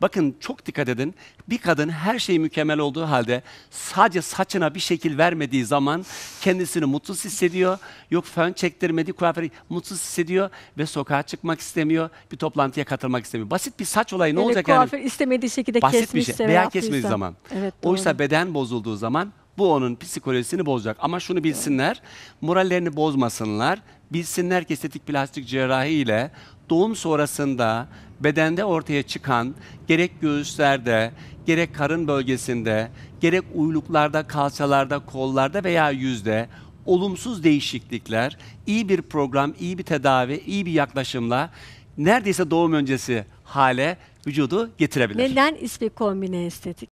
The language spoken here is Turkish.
Bakın çok dikkat edin. Bir kadın her şeyi mükemmel olduğu halde sadece saçına bir şekil vermediği zaman kendisini mutsuz hissediyor. Yok fön çektirmedi, kuaförü mutsuz hissediyor ve sokağa çıkmak istemiyor. Bir toplantıya katılmak istemiyor. Basit bir saç olayı ne evet, olacak kuaför yani? istemediği şekilde Basit kesmişse bir şey. Veya yaptıysa. kesmediği zaman. Evet, doğru. Oysa beden bozulduğu zaman bu onun psikolojisini bozacak. Ama şunu bilsinler, morallerini bozmasınlar. Bilsinler ki estetik plastik cerrahi ile doğum sonrasında bedende ortaya çıkan gerek göğüslerde, gerek karın bölgesinde, gerek uyluklarda, kalçalarda, kollarda veya yüzde olumsuz değişiklikler, iyi bir program, iyi bir tedavi, iyi bir yaklaşımla neredeyse doğum öncesi hale vücudu getirebilir. Neden ispi kombine estetik?